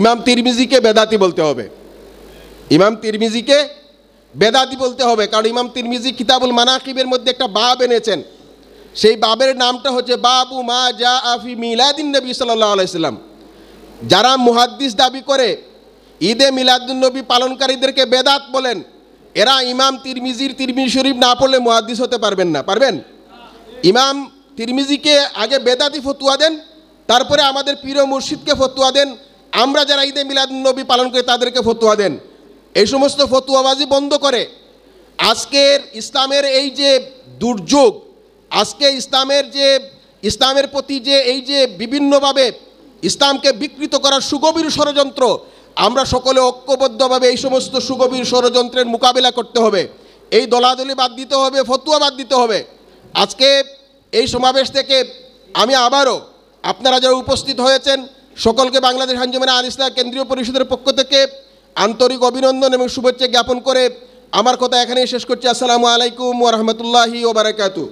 ইমাম তিরমিজিকে বেদাতি বলতে হবে ইমাম তিরমিজিকে বেদাতি বলতে হবে কারণ ইমাম তিরমিজি কিতাবুল মানাকিবের মধ্যে একটা বাব এনেছেন সেই বাবের নামটা হচ্ছে বাবু মা জা আফি মিলাদিন নবী সাল্লাম যারা মুহাদ্দিস দাবি করে ঈদে নবী পালনকারীদেরকে বেদাত বলেন এরা ইমাম তিরমিজির তিরমিজ শরীফ না পড়লে মুহাদ্দিস হতে পারবেন না পারবেন ইমাম তিরমিজিকে আগে বেদাতি ফতুয়া দেন তারপরে আমাদের পীর মুর্শিদকে ফতুয়া দেন আমরা যারা ঈদে মিলাদ নবী পালন করি তাদেরকে ফতুয়া দেন এই সমস্ত ফতুয়াবাজি বন্ধ করে আজকের ইসলামের এই যে দুর্যোগ আজকে ইসলামের যে ইসলামের প্রতি যে এই যে বিভিন্নভাবে ইসলামকে বিকৃত করার সুগভীর ষড়যন্ত্র আমরা সকলে ঐক্যবদ্ধভাবে এই সমস্ত সুগভীর ষড়যন্ত্রের মোকাবিলা করতে হবে এই দলাদলি বাদ দিতে হবে ফতুয়া বাদ দিতে হবে আজকে এই সমাবেশ থেকে আমি আবারও আপনারা যারা উপস্থিত হয়েছেন সকলকে বাংলাদেশ আঞ্জুমানা আল ইসলাম কেন্দ্রীয় পরিষদের পক্ষ থেকে আন্তরিক অভিনন্দন এবং শুভেচ্ছা জ্ঞাপন করে আমার কথা এখানেই শেষ করছি আসসালামু আলাইকুম ওরহমতুল্লাহি ওবরাকাতু